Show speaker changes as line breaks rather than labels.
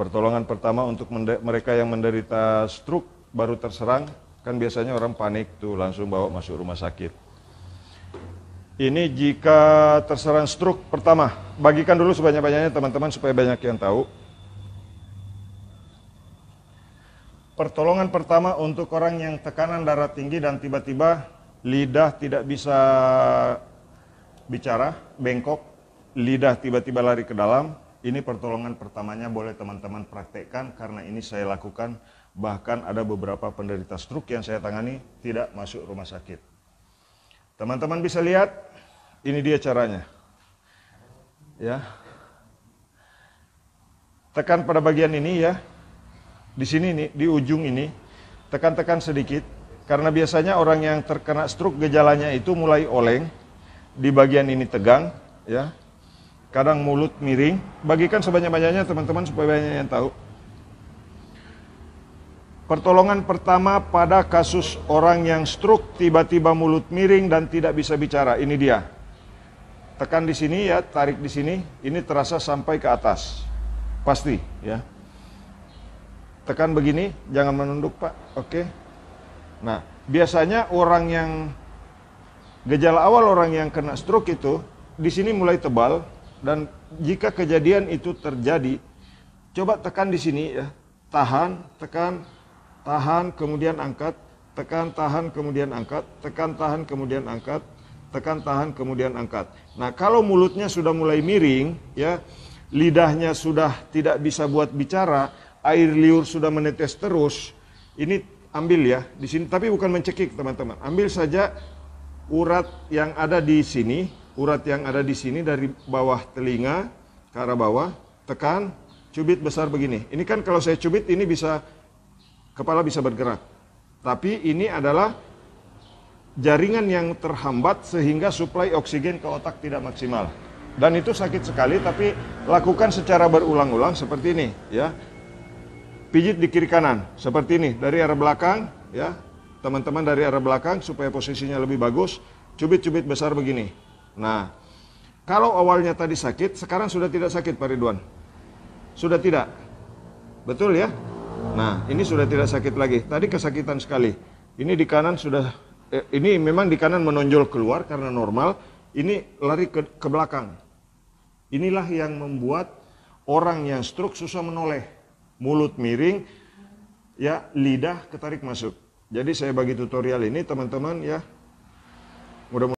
Pertolongan pertama untuk mereka yang menderita stroke baru terserang, kan biasanya orang panik tuh langsung bawa masuk rumah sakit. Ini jika terserang stroke pertama, bagikan dulu sebanyak-banyaknya teman-teman supaya banyak yang tahu. Pertolongan pertama untuk orang yang tekanan darah tinggi dan tiba-tiba lidah tidak bisa bicara, bengkok, lidah tiba-tiba lari ke dalam, ini pertolongan pertamanya boleh teman-teman praktekkan karena ini saya lakukan bahkan ada beberapa penderita stroke yang saya tangani tidak masuk rumah sakit. Teman-teman bisa lihat ini dia caranya. Ya. Tekan pada bagian ini ya. Di sini nih, di ujung ini tekan-tekan sedikit karena biasanya orang yang terkena stroke gejalanya itu mulai oleng di bagian ini tegang ya kadang mulut miring. Bagikan sebanyak-banyaknya teman-teman supaya banyak yang tahu. Pertolongan pertama pada kasus orang yang stroke tiba-tiba mulut miring dan tidak bisa bicara. Ini dia. Tekan di sini ya, tarik di sini. Ini terasa sampai ke atas. Pasti ya. Tekan begini, jangan menunduk, Pak. Oke. Nah, biasanya orang yang gejala awal orang yang kena stroke itu di sini mulai tebal, dan jika kejadian itu terjadi, coba tekan di sini ya. Tahan, tekan, tahan, kemudian angkat, tekan, tahan, kemudian angkat, tekan, tahan, kemudian angkat, tekan, tahan, kemudian angkat. Nah, kalau mulutnya sudah mulai miring, ya, lidahnya sudah tidak bisa buat bicara, air liur sudah menetes terus, ini ambil ya di sini, tapi bukan mencekik teman-teman. Ambil saja urat yang ada di sini, urat yang ada di sini dari bawah telinga ke arah bawah, tekan, cubit besar begini. Ini kan kalau saya cubit ini bisa kepala bisa bergerak. Tapi ini adalah jaringan yang terhambat sehingga suplai oksigen ke otak tidak maksimal. Dan itu sakit sekali tapi lakukan secara berulang-ulang seperti ini ya. Pijit di kiri kanan seperti ini dari arah belakang ya. Teman-teman dari arah belakang supaya posisinya lebih bagus, cubit-cubit besar begini Nah, kalau awalnya tadi sakit, sekarang sudah tidak sakit Pak Ridwan. Sudah tidak. Betul ya? Nah, ini sudah tidak sakit lagi. Tadi kesakitan sekali. Ini di kanan sudah eh, ini memang di kanan menonjol keluar karena normal, ini lari ke, ke belakang. Inilah yang membuat orang yang stroke susah menoleh. Mulut miring, ya lidah ketarik masuk. Jadi saya bagi tutorial ini teman-teman ya. Mudah-mudahan